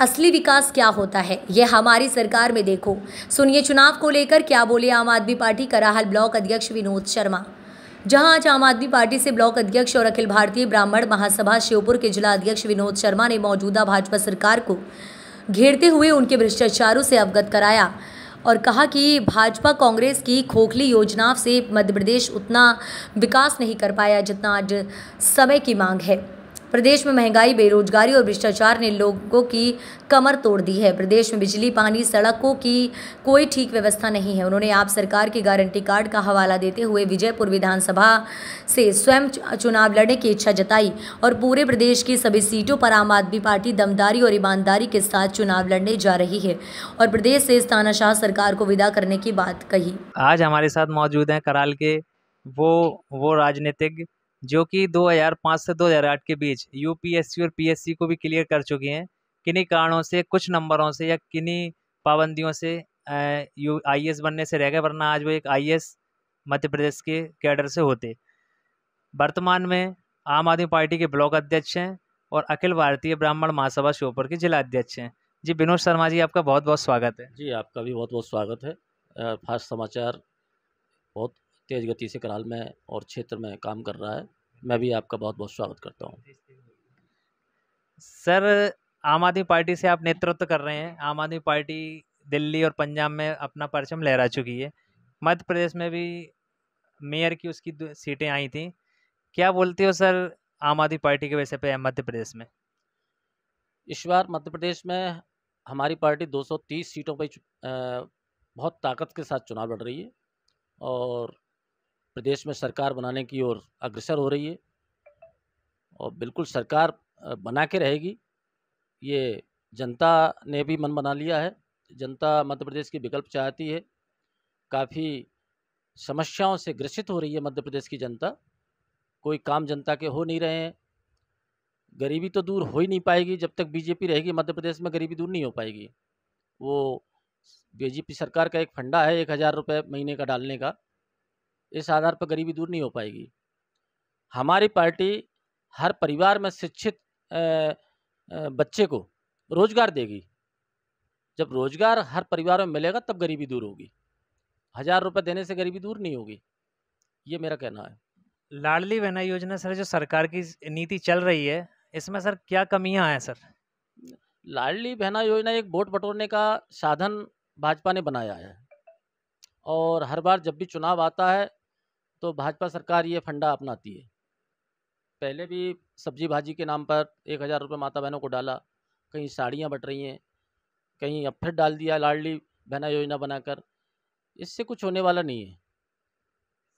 असली विकास क्या होता है यह हमारी सरकार में देखो सुनिए चुनाव को लेकर क्या बोले आम आदमी पार्टी कराहल ब्लॉक अध्यक्ष विनोद शर्मा जहां आज आम आदमी पार्टी से ब्लॉक अध्यक्ष और अखिल भारतीय ब्राह्मण महासभा श्योपुर के जिला अध्यक्ष विनोद शर्मा ने मौजूदा भाजपा सरकार को घेरते हुए उनके भ्रष्टाचारों से अवगत कराया और कहा कि भाजपा कांग्रेस की खोखली योजनाओं से मध्य प्रदेश उतना विकास नहीं कर पाया जितना आज समय की मांग है प्रदेश में महंगाई बेरोजगारी और भ्रष्टाचार ने लोगों की कमर तोड़ दी है प्रदेश में बिजली पानी सड़कों की कोई ठीक व्यवस्था नहीं है उन्होंने आप सरकार के गारंटी कार्ड का हवाला देते हुए विजयपुर विधानसभा से स्वयं चुनाव लड़ने की इच्छा जताई और पूरे प्रदेश की सभी सीटों पर आम आदमी पार्टी दमदारी और ईमानदारी के साथ चुनाव लड़ने जा रही है और प्रदेश से तानाशाह सरकार को विदा करने की बात कही आज हमारे साथ मौजूद है कराल के वो वो राजनीतिज्ञ जो कि 2005 से 2008 के बीच यूपीएससी और पीएससी को भी क्लियर कर चुकी हैं किन्हीं कारणों से कुछ नंबरों से या किन्हीं पाबंदियों से यू आई बनने से रह गए वरना आज वो एक आई मध्य प्रदेश के कैडर से होते वर्तमान में आम आदमी पार्टी के ब्लॉक अध्यक्ष हैं और अखिल भारतीय ब्राह्मण महासभा श्योपुर के जिला अध्यक्ष हैं जी विनोद शर्मा जी आपका बहुत बहुत स्वागत है जी आपका भी बहुत बहुत स्वागत है फास्ट समाचार बहुत तेज़ गति से कराल में और क्षेत्र में काम कर रहा है मैं भी आपका बहुत बहुत स्वागत करता हूँ सर आम आदमी पार्टी से आप नेतृत्व कर रहे हैं आम आदमी पार्टी दिल्ली और पंजाब में अपना परचम लहरा चुकी है मध्य प्रदेश में भी मेयर की उसकी सीटें आई थी क्या बोलते हो सर आम आदमी पार्टी के वैसे पे मध्य प्रदेश में इस बार मध्य प्रदेश में हमारी पार्टी 230 सीटों पर बहुत ताकत के साथ चुनाव लड़ रही है और प्रदेश में सरकार बनाने की ओर अग्रसर हो रही है और बिल्कुल सरकार बना के रहेगी ये जनता ने भी मन बना लिया है जनता मध्य प्रदेश की विकल्प चाहती है काफ़ी समस्याओं से ग्रसित हो रही है मध्य प्रदेश की जनता कोई काम जनता के हो नहीं रहे हैं गरीबी तो दूर हो ही नहीं पाएगी जब तक बीजेपी रहेगी मध्य प्रदेश में गरीबी दूर नहीं हो पाएगी वो बीजेपी सरकार का एक फंडा है एक हज़ार रुपये महीने का डालने का इस आधार पर गरीबी दूर नहीं हो पाएगी हमारी पार्टी हर परिवार में शिक्षित बच्चे को रोजगार देगी जब रोजगार हर परिवार में मिलेगा तब गरीबी दूर होगी हजार रुपये देने से गरीबी दूर नहीं होगी ये मेरा कहना है लाडली बहना योजना सर जो सरकार की नीति चल रही है इसमें सर क्या कमियां हैं सर लाडली बहना योजना एक वोट बटोरने का साधन भाजपा ने बनाया है और हर बार जब भी चुनाव आता है तो भाजपा सरकार ये फंडा अपनाती है पहले भी सब्जी भाजी के नाम पर एक हज़ार रुपये माता बहनों को डाला कहीं साड़ियाँ बट रही हैं कहीं अब फिर डाल दिया लाडली बहना योजना बनाकर इससे कुछ होने वाला नहीं है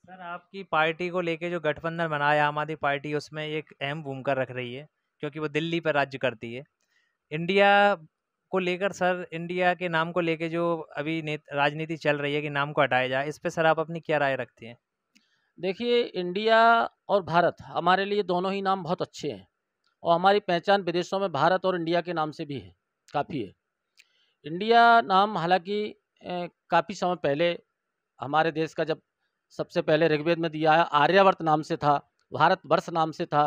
सर आपकी पार्टी को लेके जो गठबंधन बनाया आम आदमी पार्टी उसमें एक अहम भूमिका रख रही है क्योंकि वो दिल्ली पर राज्य करती है इंडिया को लेकर सर इंडिया के नाम को लेके जो अभी राजनीति चल रही है कि नाम को हटाया जाए इस पर सर आप अपनी क्या राय रखते हैं देखिए इंडिया और भारत हमारे लिए दोनों ही नाम बहुत अच्छे हैं और हमारी पहचान विदेशों में भारत और इंडिया के नाम से भी है काफ़ी है इंडिया नाम हालांकि काफ़ी समय पहले हमारे देश का जब सबसे पहले ऋग्वेद में दिया आर्यावर्त नाम से था भारत वर्ष नाम से था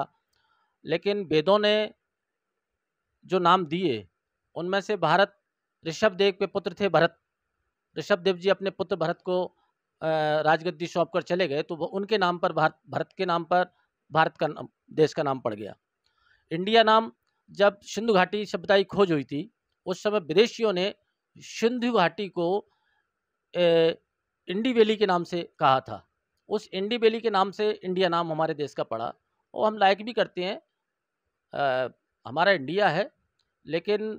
लेकिन वेदों ने जो नाम दिए उनमें से भारत ऋषभ देव के पुत्र थे भरत ऋषभ देव जी अपने पुत्र भरत को राजगद्दी सौंप कर चले गए तो वो उनके नाम पर भारत भारत के नाम पर भारत का नाम देश का नाम पड़ गया इंडिया नाम जब सिंधु घाटी सभ्यता खोज हुई थी उस समय विदेशियों ने सिंधु घाटी को ए, इंडी वैली के नाम से कहा था उस इंडी वैली के नाम से इंडिया नाम हमारे देश का पड़ा और हम लायक भी करते हैं आ, हमारा इंडिया है लेकिन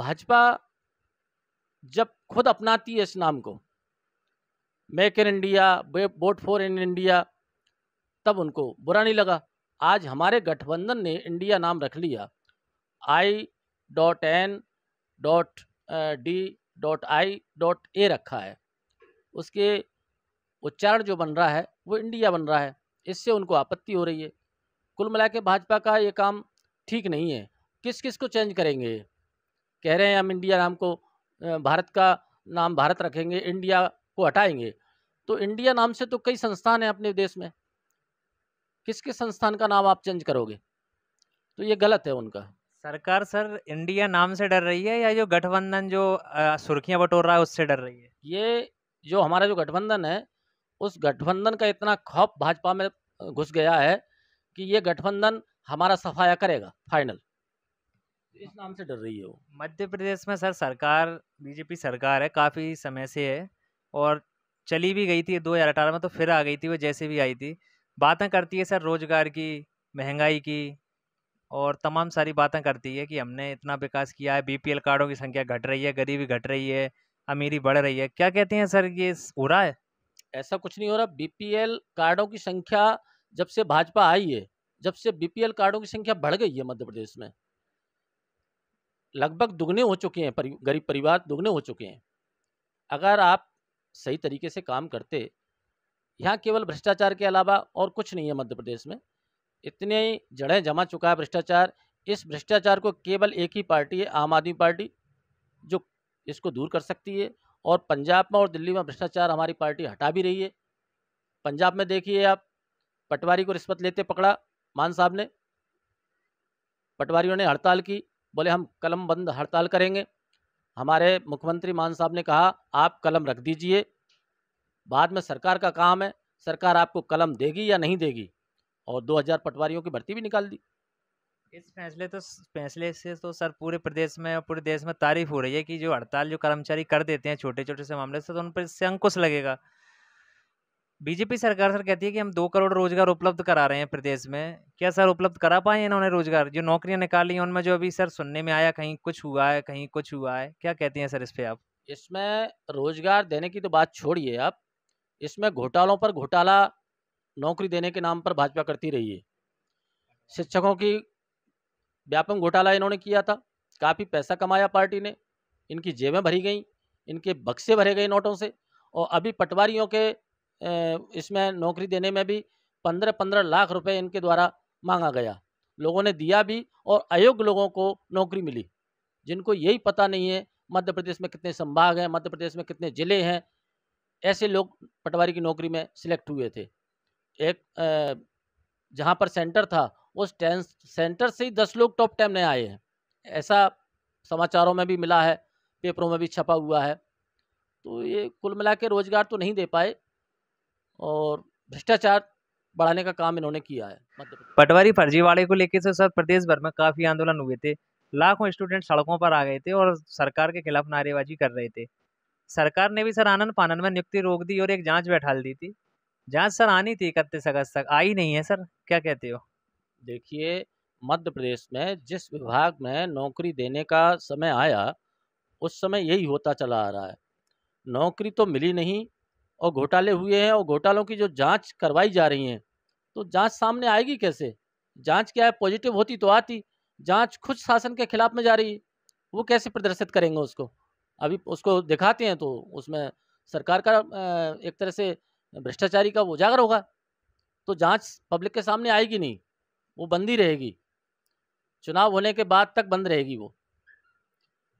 भाजपा जब खुद अपनाती है इस नाम को make in India vote for in India तब उनको बुरा नहीं लगा आज हमारे गठबंधन ने इंडिया नाम रख लिया I dot N dot D dot I dot A रखा है उसके उच्चारण जो बन रहा है वो इंडिया बन रहा है इससे उनको आपत्ति हो रही है कुल मिला के भाजपा का ये काम ठीक नहीं है किस किस को चेंज करेंगे कह रहे हैं हम इंडिया नाम को भारत का नाम भारत रखेंगे इंडिया को हटाएंगे तो इंडिया नाम से तो कई संस्थान हैं अपने देश में किसके संस्थान का नाम आप चेंज करोगे तो ये गलत है उनका सरकार सर इंडिया नाम से डर रही है या जो गठबंधन जो सुर्खियां बटोर रहा है उससे डर रही है ये जो हमारा जो गठबंधन है उस गठबंधन का इतना खौफ भाजपा में घुस गया है कि ये गठबंधन हमारा सफाया करेगा फाइनल इस नाम से डर रही है वो मध्य प्रदेश में सर सरकार बीजेपी सरकार है काफ़ी समय से है और चली भी गई थी 2018 में तो फिर आ गई थी वो जैसे भी आई थी बातें करती है सर रोज़गार की महंगाई की और तमाम सारी बातें करती है कि हमने इतना विकास किया है बीपीएल कार्डों की संख्या घट रही है गरीबी घट रही है अमीरी बढ़ रही है क्या कहते हैं सर ये हो रहा है ऐसा कुछ नहीं हो रहा बीपीएल कार्डों की संख्या जब से भाजपा आई है जब से बीपीएल कार्डों की संख्या बढ़ गई है मध्य प्रदेश में लगभग दुगने हो चुके हैं परि, गरीब परिवार दुगने हो चुके हैं अगर आप सही तरीके से काम करते यहाँ केवल भ्रष्टाचार के अलावा और कुछ नहीं है मध्य प्रदेश में इतने ही जड़ें जमा चुका है भ्रष्टाचार इस भ्रष्टाचार को केवल एक ही पार्टी है आम आदमी पार्टी जो इसको दूर कर सकती है और पंजाब में और दिल्ली में भ्रष्टाचार हमारी पार्टी हटा भी रही है पंजाब में देखिए आप पटवारी को रिश्वत लेते पकड़ा मान साहब ने पटवारियों ने हड़ताल की बोले हम कलम बंद हड़ताल करेंगे हमारे मुख्यमंत्री मान साहब ने कहा आप कलम रख दीजिए बाद में सरकार का काम है सरकार आपको कलम देगी या नहीं देगी और 2000 पटवारियों की भर्ती भी निकाल दी इस फैसले तो फैसले से तो सर पूरे प्रदेश में पूरे देश में तारीफ हो रही है कि जो हड़ताल जो कर्मचारी कर देते हैं छोटे छोटे से मामले से तो उन पर इससे अंकुश लगेगा बीजेपी सरकार सर कहती है कि हम दो करोड़ रोजगार उपलब्ध करा रहे हैं प्रदेश में क्या सर उपलब्ध करा पाए इन्होंने रोजगार जो नौकरियां निकाली उनमें जो अभी सर सुनने में आया कहीं कुछ हुआ है कहीं कुछ हुआ है क्या कहती हैं सर इस पे आप इसमें रोजगार देने की तो बात छोड़िए आप इसमें घोटालों पर घोटाला नौकरी देने के नाम पर भाजपा करती रही है शिक्षकों की व्यापक घोटाला इन्होंने किया था काफ़ी पैसा कमाया पार्टी ने इनकी जेबें भरी गई इनके बक्से भरे गए नोटों से और अभी पटवारियों के इसमें नौकरी देने में भी पंद्रह पंद्रह लाख रुपए इनके द्वारा मांगा गया लोगों ने दिया भी और अयोग्य लोगों को नौकरी मिली जिनको यही पता नहीं है मध्य प्रदेश में कितने संभाग हैं मध्य प्रदेश में कितने ज़िले हैं ऐसे लोग पटवारी की नौकरी में सिलेक्ट हुए थे एक जहाँ पर सेंटर था उस टें सेंटर से ही दस लोग टॉप टेन में आए हैं ऐसा समाचारों में भी मिला है पेपरों में भी छपा हुआ है तो ये कुल मिला के रोज़गार तो नहीं दे पाए और भ्रष्टाचार बढ़ाने का काम इन्होंने किया है पटवारी फर्जीवाड़े को लेकर सर प्रदेश भर में काफ़ी आंदोलन हुए थे लाखों स्टूडेंट सड़कों पर आ गए थे और सरकार के खिलाफ नारेबाजी कर रहे थे सरकार ने भी सर आनंद फानंद में नियुक्ति रोक दी और एक जांच बैठाल दी थी जांच सर आनी थी इकतीस अगस्त तक आई नहीं है सर क्या कहते हो देखिए मध्य प्रदेश में जिस विभाग में नौकरी देने का समय आया उस समय यही होता चला आ रहा है नौकरी तो मिली नहीं और घोटाले हुए हैं और घोटालों की जो जांच करवाई जा रही है तो जांच सामने आएगी कैसे जांच क्या है पॉजिटिव होती तो आती जांच खुद शासन के खिलाफ में जा रही है वो कैसे प्रदर्शित करेंगे उसको अभी उसको दिखाते हैं तो उसमें सरकार का एक तरह से भ्रष्टाचारी का उजागर होगा तो जांच पब्लिक के सामने आएगी नहीं वो बंद ही रहेगी चुनाव होने के बाद तक बंद रहेगी वो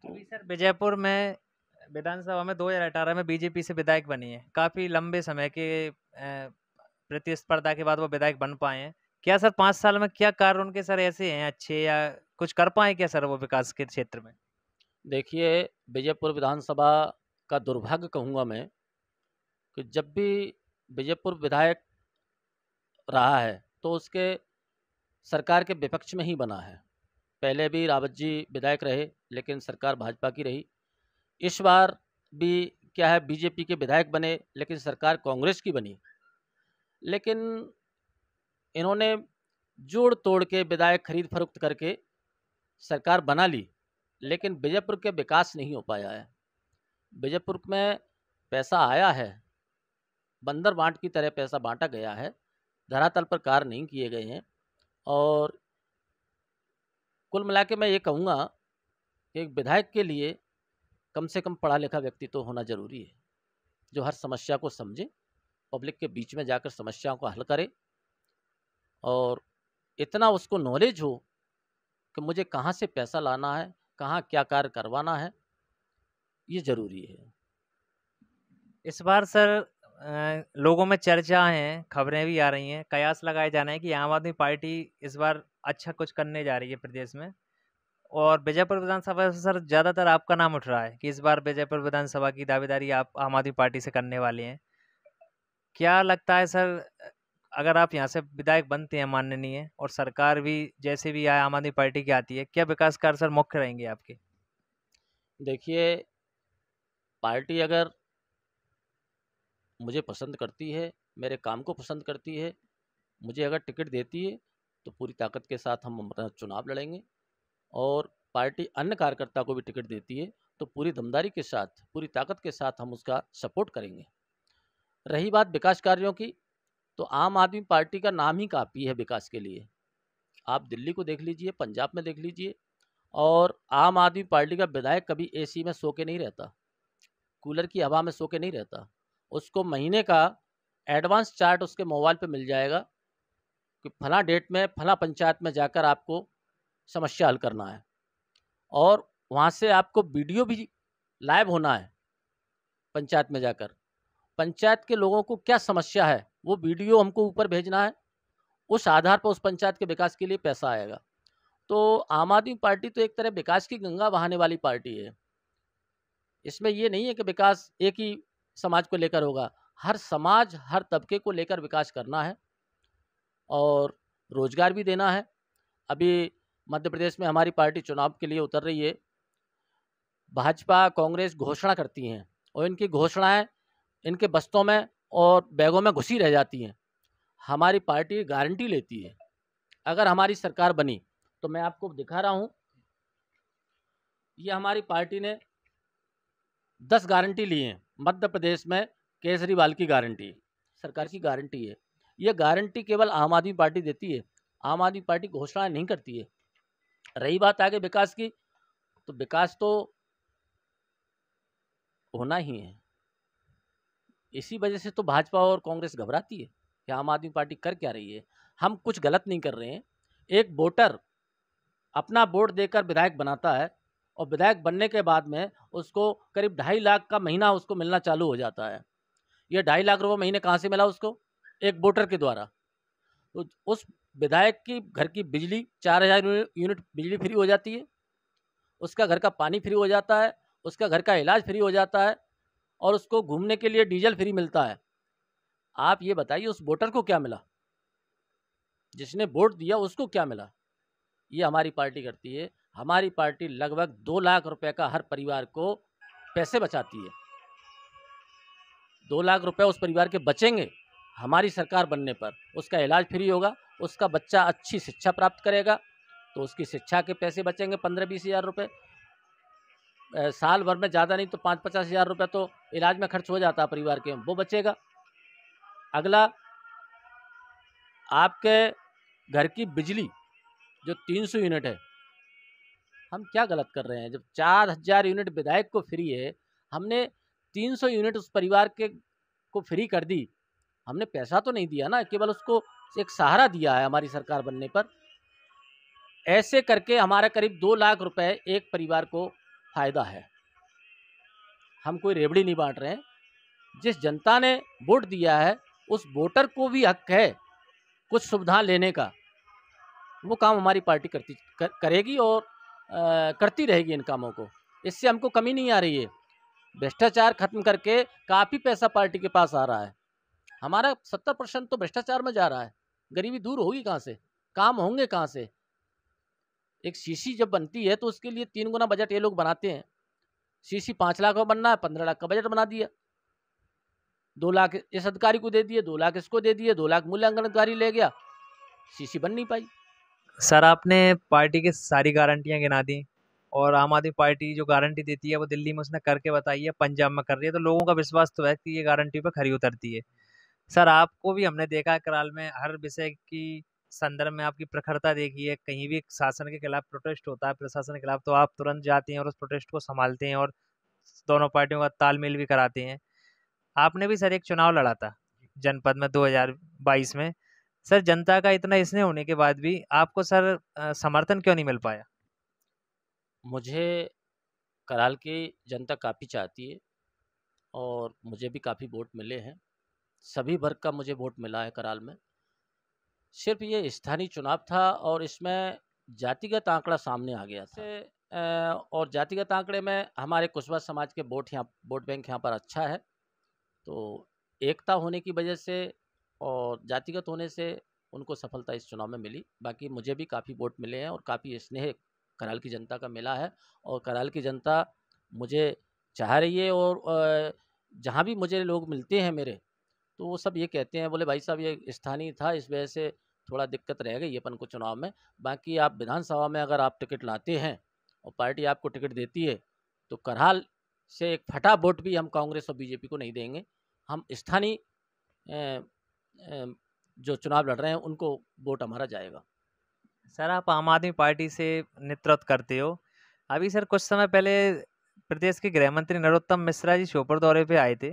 अभी सर विजयपुर में विधानसभा में अठारह में बीजेपी से विधायक बनी है काफ़ी लंबे समय के प्रतिस्पर्धा के बाद वो विधायक बन पाए हैं क्या सर पाँच साल में क्या कार्य उनके सर ऐसे हैं अच्छे या कुछ कर पाए क्या सर वो विकास के क्षेत्र में देखिए विजयपुर विधानसभा का दुर्भाग्य कहूँगा मैं कि जब भी विजयपुर विधायक रहा है तो उसके सरकार के विपक्ष में ही बना है पहले भी रावत जी विधायक रहे लेकिन सरकार भाजपा की रही इस बार भी क्या है बीजेपी के विधायक बने लेकिन सरकार कांग्रेस की बनी लेकिन इन्होंने जोड़ तोड़ के विधायक खरीद फरोख्त करके सरकार बना ली लेकिन बीजापुर के विकास नहीं हो पाया है बीजापुर में पैसा आया है बंदर बांट की तरह पैसा बांटा गया है धरातल पर कार्य नहीं किए गए हैं और कुल मिला के मैं ये कहूँगा कि विधायक के लिए कम से कम पढ़ा लिखा व्यक्ति तो होना ज़रूरी है जो हर समस्या को समझे पब्लिक के बीच में जाकर समस्याओं को हल करे और इतना उसको नॉलेज हो कि मुझे कहाँ से पैसा लाना है कहाँ क्या कार्य करवाना है ये ज़रूरी है इस बार सर लोगों में चर्चा हैं खबरें भी आ रही हैं कयास लगाए जा रहे हैं कि आम आदमी पार्टी इस बार अच्छा कुछ करने जा रही है प्रदेश में और बीजापुर विधानसभा से सर ज़्यादातर आपका नाम उठ रहा है कि इस बार बीजापुर विधानसभा की दावेदारी आप आम आदमी पार्टी से करने वाले हैं क्या लगता है सर अगर आप यहाँ से विधायक बनते हैं माननीय और सरकार भी जैसे भी आए आम आदमी पार्टी की आती है क्या विकास कार्य सर मुख्य रहेंगे आपके देखिए पार्टी अगर मुझे पसंद करती है मेरे काम को पसंद करती है मुझे अगर टिकट देती है तो पूरी ताकत के साथ हम चुनाव लड़ेंगे और पार्टी अन्य कार्यकर्ता को भी टिकट देती है तो पूरी दमदारी के साथ पूरी ताकत के साथ हम उसका सपोर्ट करेंगे रही बात विकास कार्यों की तो आम आदमी पार्टी का नाम ही काफ़ी है विकास के लिए आप दिल्ली को देख लीजिए पंजाब में देख लीजिए और आम आदमी पार्टी का विधायक कभी एसी में सो के नहीं रहता कूलर की हवा में सो के नहीं रहता उसको महीने का एडवांस चार्ट उसके मोबाइल पर मिल जाएगा कि फला डेट में फला पंचायत में जाकर आपको समस्या हल करना है और वहाँ से आपको वीडियो भी लाइव होना है पंचायत में जाकर पंचायत के लोगों को क्या समस्या है वो वीडियो हमको ऊपर भेजना है उस आधार पर उस पंचायत के विकास के लिए पैसा आएगा तो आम आदमी पार्टी तो एक तरह विकास की गंगा बहाने वाली पार्टी है इसमें ये नहीं है कि विकास एक ही समाज को लेकर होगा हर समाज हर तबके को लेकर विकास करना है और रोज़गार भी देना है अभी मध्य प्रदेश में हमारी पार्टी चुनाव के लिए उतर रही है भाजपा कांग्रेस घोषणा करती हैं और इनकी घोषणाएं इनके बस्तों में और बैगों में घुसी रह जाती हैं हमारी पार्टी गारंटी लेती है अगर हमारी सरकार बनी तो मैं आपको दिखा रहा हूँ ये हमारी पार्टी ने दस गारंटी ली हैं मध्य प्रदेश में केजरीवाल की गारंटी सरकार की गारंटी है ये गारंटी केवल आम आदमी पार्टी देती है आम आदमी पार्टी घोषणाएँ नहीं करती है रही बात आगे विकास की तो विकास तो होना ही है इसी वजह से तो भाजपा और कांग्रेस घबराती है कि आम आदमी पार्टी कर क्या रही है हम कुछ गलत नहीं कर रहे हैं एक वोटर अपना वोट देकर विधायक बनाता है और विधायक बनने के बाद में उसको करीब ढाई लाख का महीना उसको मिलना चालू हो जाता है यह ढाई लाख रुपये महीने कहाँ से मिला उसको एक वोटर के द्वारा तो उस विधायक की घर की बिजली चार हज़ार यूनिट बिजली फ्री हो जाती है उसका घर का पानी फ्री हो जाता है उसका घर का इलाज फ्री हो जाता है और उसको घूमने के लिए डीजल फ्री मिलता है आप ये बताइए उस वोटर को क्या मिला जिसने वोट दिया उसको क्या मिला ये हमारी पार्टी करती है हमारी पार्टी लगभग दो लाख रुपए का हर परिवार को पैसे बचाती है दो लाख रुपए उस परिवार के बचेंगे हमारी सरकार बनने पर उसका इलाज फ्री होगा उसका बच्चा अच्छी शिक्षा प्राप्त करेगा तो उसकी शिक्षा के पैसे बचेंगे पंद्रह बीस हज़ार रुपये साल भर में ज़्यादा नहीं तो पाँच पचास हज़ार रुपये तो इलाज में खर्च हो जाता है परिवार के वो बचेगा अगला आपके घर की बिजली जो तीन सौ यूनिट है हम क्या गलत कर रहे हैं जब चार हजार यूनिट विधायक को फ्री है हमने तीन सौ यूनिट उस परिवार के को फ्री कर दी हमने पैसा तो नहीं दिया ना केवल उसको एक सहारा दिया है हमारी सरकार बनने पर ऐसे करके हमारा करीब दो लाख रुपए एक परिवार को फायदा है हम कोई रेबड़ी नहीं बांट रहे हैं जिस जनता ने वोट दिया है उस वोटर को भी हक है कुछ सुविधा लेने का वो काम हमारी पार्टी करती कर, करेगी और आ, करती रहेगी इन कामों को इससे हमको कमी नहीं आ रही है भ्रष्टाचार खत्म करके काफ़ी पैसा पार्टी के पास आ रहा है हमारा सत्तर परसेंट तो भ्रष्टाचार में जा रहा है गरीबी दूर होगी कहाँ से काम होंगे कहाँ से एक शीशी जब बनती है तो उसके लिए तीन गुना बजट ये लोग बनाते हैं शीशी पाँच लाख का बनना है पंद्रह लाख का बजट बना दिया दो लाख इस अधिकारी को दे दिए दो लाख इसको दे दिए दो लाख मूल्यांकन अधिकारी ले गया शीशी बन नहीं पाई सर आपने पार्टी की सारी गारंटियाँ गिना दी और आम आदमी पार्टी जो गारंटी देती है वो दिल्ली में उसने करके बताई है पंजाब में कर रही है तो लोगों का विश्वास तो है कि ये गारंटी पर खरी उतरती है सर, आपको भी हमने देखा है कराल में हर विषय की संदर्भ में आपकी प्रखरता देखी है। कहीं भी शासन के खिलाफ प्रोटेस्ट होता है, प्रशासन के खिलाफ तो आप तुरंत जाते हैं और उस प्रोटेस्ट को संभालते हैं और दोनों पार्टियों का तालमेल भी कराते हैं। आपने भी सर एक चुनाव लड़ा था, जनपद में 2022 में। सर, जनता का इतना स्नेह होने के बाद भी आपको सर समर्थन क्यों नहीं मिल पाया? मुझे कराल की जनता काफ़ी चाहती है और मुझे भी काफ़ी वोट मिले हैं। सभी वर्ग का मुझे वोट मिला है कराल में सिर्फ ये स्थानीय चुनाव था और इसमें जातिगत आंकड़ा सामने आ गया था हाँ। और जातिगत आंकड़े में हमारे कुशवा समाज के वोट यहाँ वोट बैंक यहाँ पर अच्छा है तो एकता होने की वजह से और जातिगत होने से उनको सफलता इस चुनाव में मिली बाकी मुझे भी काफ़ी वोट मिले हैं और काफ़ी स्नेह कराल की जनता का मिला है और कराल की जनता मुझे चाह रही है और जहाँ भी मुझे लोग मिलते हैं मेरे तो वो सब ये कहते हैं बोले भाई साहब ये स्थानीय था इस वजह से थोड़ा दिक्कत रह गई अपन को चुनाव में बाकी आप विधानसभा में अगर आप टिकट लाते हैं और पार्टी आपको टिकट देती है तो करहाल से एक फटा वोट भी हम कांग्रेस और बीजेपी को नहीं देंगे हम स्थानीय जो चुनाव लड़ रहे हैं उनको वोट हमारा जाएगा सर आप आम आदमी पार्टी से नेतृत्व करते हो अभी सर कुछ समय पहले प्रदेश के गृह मंत्री नरोत्तम मिश्रा जी श्योपुर दौरे पे आए थे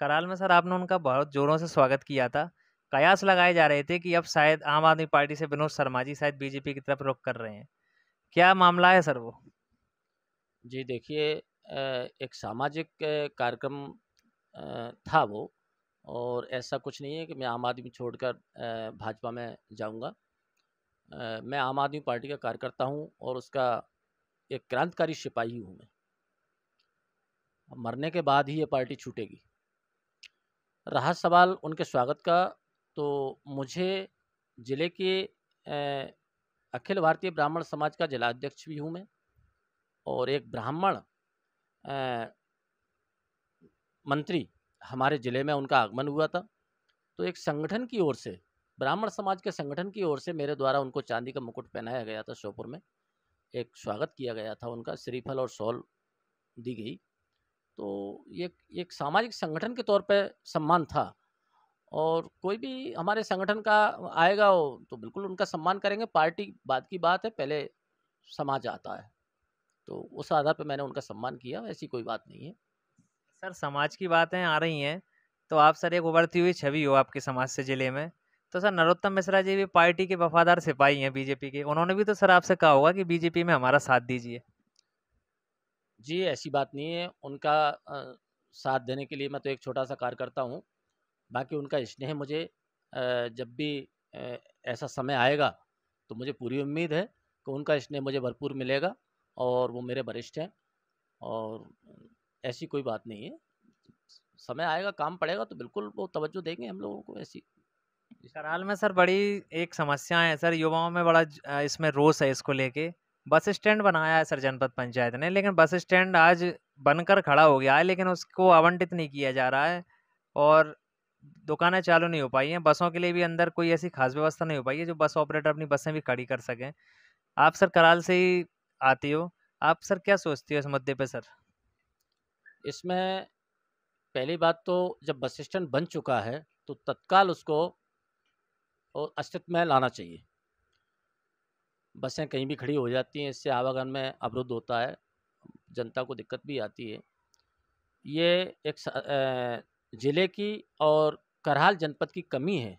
कराल में सर आपने उनका बहुत जोरों से स्वागत किया था कयास लगाए जा रहे थे कि अब शायद आम आदमी पार्टी से विनोद शर्मा जी शायद बीजेपी की तरफ रुख कर रहे हैं क्या मामला है सर वो जी देखिए एक सामाजिक कार्यक्रम था वो और ऐसा कुछ नहीं है कि मैं आम आदमी छोड़कर भाजपा में जाऊंगा मैं आम आदमी पार्टी का कार्यकर्ता हूं और उसका एक क्रांतिकारी सिपाही हूं मैं मरने के बाद ही ये पार्टी छूटेगी रहा सवाल उनके स्वागत का तो मुझे ज़िले के अखिल भारतीय ब्राह्मण समाज का जिला अध्यक्ष भी हूँ मैं और एक ब्राह्मण मंत्री हमारे ज़िले में उनका आगमन हुआ था तो एक संगठन की ओर से ब्राह्मण समाज के संगठन की ओर से मेरे द्वारा उनको चांदी का मुकुट पहनाया गया था शोपुर में एक स्वागत किया गया था उनका श्रीफल और सौल दी गई तो ये एक सामाजिक संगठन के तौर पे सम्मान था और कोई भी हमारे संगठन का आएगा हो तो बिल्कुल उनका सम्मान करेंगे पार्टी बाद की बात है पहले समाज आता है तो उस आधार पर मैंने उनका सम्मान किया ऐसी कोई बात नहीं है सर समाज की बातें आ रही हैं तो आप सर एक उभरती हुई छवि हो आपके समाज से ज़िले में तो सर नरोत्तम मिश्रा जी भी पार्टी के वफादार सिपाही हैं बीजेपी के उन्होंने भी तो सर आपसे कहा होगा कि बीजेपी में हमारा साथ दीजिए जी ऐसी बात नहीं है उनका आ, साथ देने के लिए मैं तो एक छोटा सा कार्यकर्ता हूँ बाकी उनका स्नेह मुझे आ, जब भी आ, ऐसा समय आएगा तो मुझे पूरी उम्मीद है कि उनका स्नेह मुझे भरपूर मिलेगा और वो मेरे वरिष्ठ हैं और ऐसी कोई बात नहीं है समय आएगा काम पड़ेगा तो बिल्कुल वो तवज्जो देंगे हम लोगों को ऐसी हाल में सर बड़ी एक समस्या है सर युवाओं में बड़ा इसमें रोष है इसको लेके बस स्टैंड बनाया है सर जनपद पंचायत ने लेकिन बस स्टैंड आज बनकर खड़ा हो गया है लेकिन उसको आवंटित नहीं किया जा रहा है और दुकानें चालू नहीं हो पाई हैं बसों के लिए भी अंदर कोई ऐसी खास व्यवस्था नहीं हो पाई है जो बस ऑपरेटर अपनी बसें भी खड़ी कर सकें आप सर कराल से ही आती हो आप सर क्या सोचती हो इस मुद्दे पर सर इसमें पहली बात तो जब बस स्टैंड बन चुका है तो तत्काल उसको अस्तित्व में लाना चाहिए बसें कहीं भी खड़ी हो जाती हैं इससे आवागमन में अवरुद्ध होता है जनता को दिक्कत भी आती है ये एक ज़िले की और करहाल जनपद की कमी है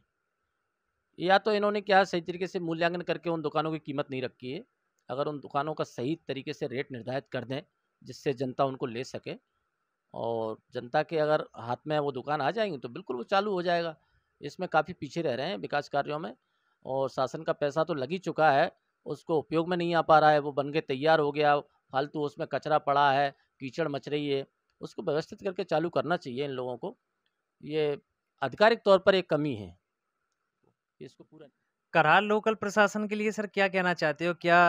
या तो इन्होंने क्या सही तरीके से मूल्यांकन करके उन दुकानों की कीमत नहीं रखी है अगर उन दुकानों का सही तरीके से रेट निर्धारित कर दें जिससे जनता उनको ले सके और जनता के अगर हाथ में वो दुकान आ जाएंगी तो बिल्कुल वो चालू हो जाएगा इसमें काफ़ी पीछे रह रहे हैं विकास कार्यों में और शासन का पैसा तो लग ही चुका है उसको उपयोग में नहीं आ पा रहा है वो बन के तैयार हो गया फालतू उसमें कचरा पड़ा है कीचड़ मच रही है उसको व्यवस्थित करके चालू करना चाहिए इन लोगों को ये आधिकारिक तौर पर एक कमी है इसको पूरा कराल लोकल प्रशासन के लिए सर क्या कहना चाहते हो क्या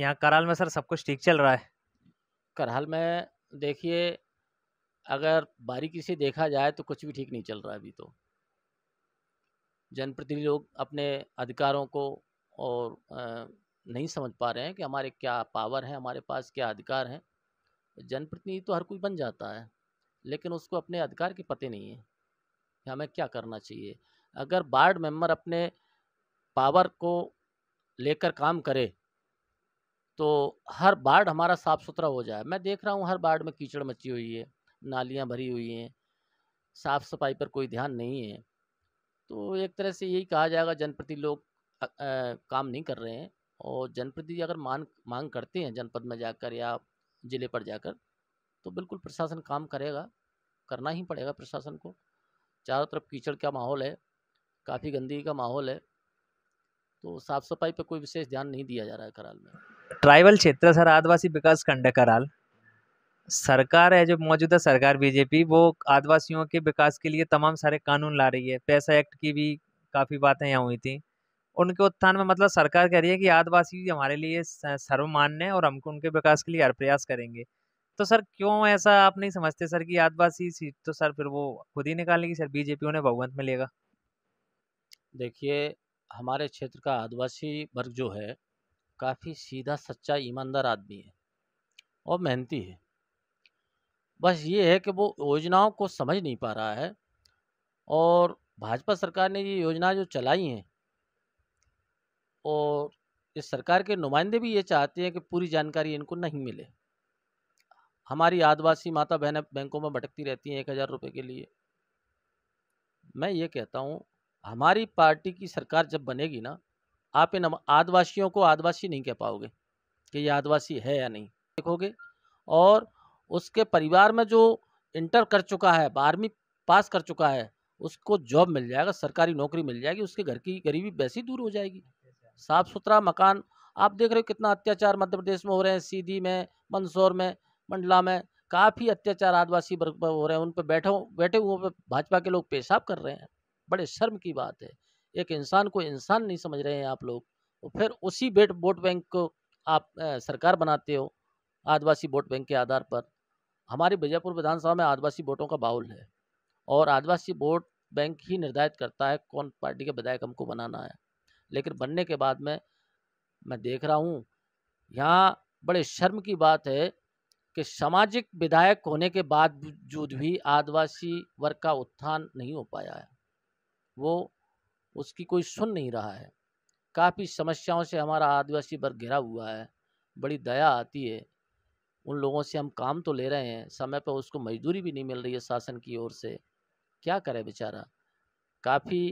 यहाँ कराल में सर सब कुछ ठीक चल रहा है कराल में देखिए अगर बारीकी से देखा जाए तो कुछ भी ठीक नहीं चल रहा अभी तो जनप्रतिनिधि लोग अपने अधिकारों को और नहीं समझ पा रहे हैं कि हमारे क्या पावर है हमारे पास क्या अधिकार हैं जनप्रतिनिधि तो हर कोई बन जाता है लेकिन उसको अपने अधिकार के पते नहीं है कि हमें क्या करना चाहिए अगर वार्ड मेंबर अपने पावर को लेकर काम करे तो हर वार्ड हमारा साफ़ सुथरा हो जाए मैं देख रहा हूँ हर वार्ड में कीचड़ मची हुई है नालियाँ भरी हुई हैं साफ़ सफाई पर कोई ध्यान नहीं है तो एक तरह से यही कहा जाएगा जनप्रति लोग काम नहीं कर रहे हैं और जनप्रतिनिधि अगर मान मांग करते हैं जनपद में जाकर या ज़िले पर जाकर तो बिल्कुल प्रशासन काम करेगा करना ही पड़ेगा प्रशासन को चारों तरफ कीचड़ का माहौल है काफ़ी गंदगी का माहौल है तो साफ सफाई पर कोई विशेष ध्यान नहीं दिया जा रहा है कराल में ट्राइबल क्षेत्र सर आदिवासी विकास खंड कराल सरकार है जो मौजूदा सरकार बीजेपी वो आदिवासियों के विकास के लिए तमाम सारे कानून ला रही है पैसा एक्ट की भी काफ़ी बातें यहाँ हुई थी उनके उत्थान में मतलब सरकार कह रही है कि आदिवासी हमारे लिए सर्वमान्य है और हमको उनके विकास के लिए हर प्रयास करेंगे तो सर क्यों ऐसा आप नहीं समझते सर कि आदिवासी सीट तो सर फिर वो खुद ही निकालेगी सर बीजेपी उन्हें बहुमत में लेगा देखिए हमारे क्षेत्र का आदिवासी वर्ग जो है काफ़ी सीधा सच्चा ईमानदार आदमी है और मेहनती है बस ये है कि वो योजनाओं को समझ नहीं पा रहा है और भाजपा सरकार ने ये योजना जो चलाई हैं और इस सरकार के नुमाइंदे भी ये चाहते हैं कि पूरी जानकारी इनको नहीं मिले हमारी आदिवासी माता बहन बैंकों में भटकती रहती हैं एक हज़ार रुपये के लिए मैं ये कहता हूँ हमारी पार्टी की सरकार जब बनेगी ना आप इन आदिवासियों को आदिवासी नहीं कह पाओगे कि ये आदिवासी है या नहीं देखोगे और उसके परिवार में जो इंटर कर चुका है बारहवीं पास कर चुका है उसको जॉब मिल जाएगा सरकारी नौकरी मिल जाएगी उसके घर की गरीबी वैसी दूर हो जाएगी साफ़ सुथरा मकान आप देख रहे हो कितना अत्याचार मध्य प्रदेश में हो रहे हैं सीधी में मंदसौर में मंडला में काफ़ी अत्याचार आदिवासी वर्ग पर हो रहे हैं उन पर बैठे बैठे हुए पर भाजपा के लोग पेशाब कर रहे हैं बड़े शर्म की बात है एक इंसान को इंसान नहीं समझ रहे हैं आप लोग तो फिर उसी बेट वोट बैंक को आप ए, सरकार बनाते हो आदिवासी वोट बैंक के आधार पर हमारी बीजापुर विधानसभा में आदिवासी वोटों का बाउल है और आदिवासी वोट बैंक ही निर्धारित करता है कौन पार्टी के विधायक हमको बनाना है लेकिन बनने के बाद में मैं देख रहा हूँ यहाँ बड़े शर्म की बात है कि सामाजिक विधायक होने के बावजूद भी आदिवासी वर्ग का उत्थान नहीं हो पाया है वो उसकी कोई सुन नहीं रहा है काफ़ी समस्याओं से हमारा आदिवासी वर्ग घिरा हुआ है बड़ी दया आती है उन लोगों से हम काम तो ले रहे हैं समय पर उसको मजदूरी भी नहीं मिल रही है शासन की ओर से क्या करे बेचारा काफ़ी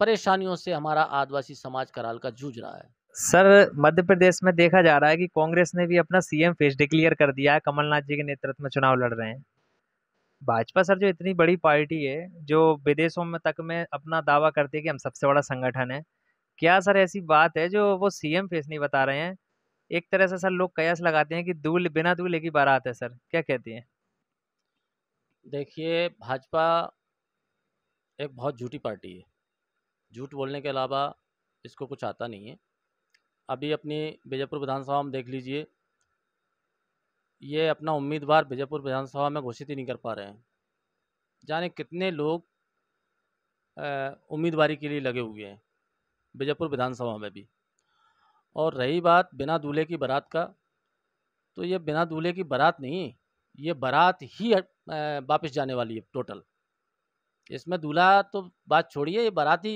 परेशानियों से हमारा आदिवासी समाज कराल का जूझ रहा है सर मध्य प्रदेश में देखा जा रहा है कि कांग्रेस ने भी अपना सीएम फेस डिक्लेयर कर दिया है कमलनाथ जी के नेतृत्व में चुनाव लड़ रहे हैं भाजपा सर जो इतनी बड़ी पार्टी है जो विदेशों में तक में अपना दावा करती है कि हम सबसे बड़ा संगठन है क्या सर ऐसी बात है जो वो सीएम फेस नहीं बता रहे हैं एक तरह से सर लोग कयास लगाते हैं कि दूल बिना दूल्हे की बारात है सर क्या कहती हैं देखिए भाजपा एक बहुत झूठी पार्टी है झूठ बोलने के अलावा इसको कुछ आता नहीं है अभी अपनी बीजापुर विधानसभा में देख लीजिए ये अपना उम्मीदवार बीजापुर विधानसभा में घोषित ही नहीं कर पा रहे हैं जाने कितने लोग उम्मीदवारी के लिए लगे हुए हैं बीजापुर विधानसभा में भी और रही बात बिना दूल्हे की बारात का तो ये बिना दूल्हे की बारात नहीं ये बारात ही वापस जाने वाली है टोटल इसमें दूल्हा तो बात छोड़िए ये बारात ही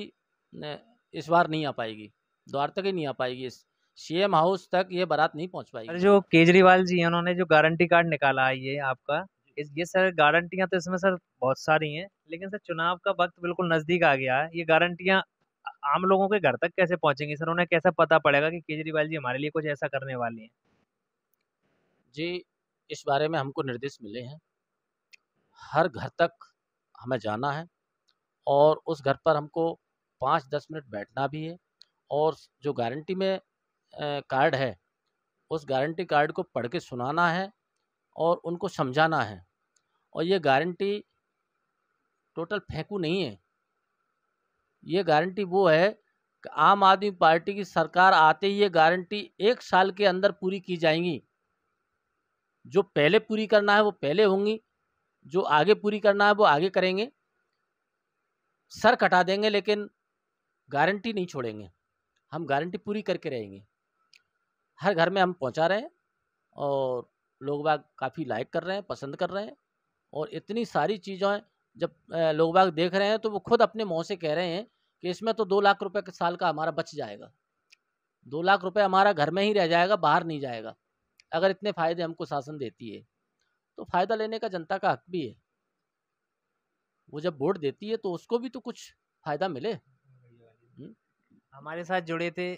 इस बार नहीं आ पाएगी द्वार तक ही नहीं आ पाएगी इस सीएम हाउस तक ये बारात नहीं पहुंच पाएगी जो केजरीवाल जी हैं उन्होंने जो गारंटी कार्ड निकाला है ये आपका इस ये सर गारंटियां तो इसमें सर बहुत सारी हैं लेकिन सर चुनाव का वक्त बिल्कुल नज़दीक आ गया है ये गारंटियां आम लोगों के घर तक कैसे पहुंचेंगी सर उन्हें कैसा पता पड़ेगा कि केजरीवाल जी हमारे लिए कुछ ऐसा करने वाले हैं जी इस बारे में हमको निर्देश मिले हैं हर घर तक हमें जाना है और उस घर पर हमको पाँच दस मिनट बैठना भी है और जो गारंटी में कार्ड है उस गारंटी कार्ड को पढ़ के सुनाना है और उनको समझाना है और ये गारंटी टोटल फेंकू नहीं है ये गारंटी वो है कि आम आदमी पार्टी की सरकार आते ही ये गारंटी एक साल के अंदर पूरी की जाएंगी जो पहले पूरी करना है वो पहले होंगी जो आगे पूरी करना है वो आगे करेंगे सर कटा देंगे लेकिन गारंटी नहीं छोड़ेंगे हम गारंटी पूरी करके रहेंगे हर घर में हम पहुंचा रहे हैं और लोग बाग काफ़ी लाइक कर रहे हैं पसंद कर रहे हैं और इतनी सारी चीज़ें जब लोग बाग देख रहे हैं तो वो खुद अपने मुँह से कह रहे हैं कि इसमें तो दो लाख रुपये के साल का हमारा बच जाएगा दो लाख रुपये हमारा घर में ही रह जाएगा बाहर नहीं जाएगा अगर इतने फ़ायदे हमको शासन देती है तो फ़ायदा लेने का जनता का हक भी है वो जब वोट देती है तो उसको भी तो कुछ फ़ायदा मिले हमारे साथ जुड़े थे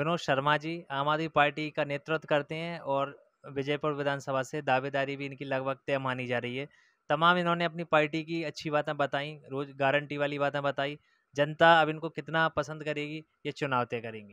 विनोद शर्मा जी आम आदमी पार्टी का नेतृत्व करते हैं और विजयपुर विधानसभा से दावेदारी भी इनकी लगभग तय मानी जा रही है तमाम इन्होंने अपनी पार्टी की अच्छी बातें बताई रोज गारंटी वाली बातें बताई जनता अब इनको कितना पसंद करेगी ये चुनाव तय करेंगे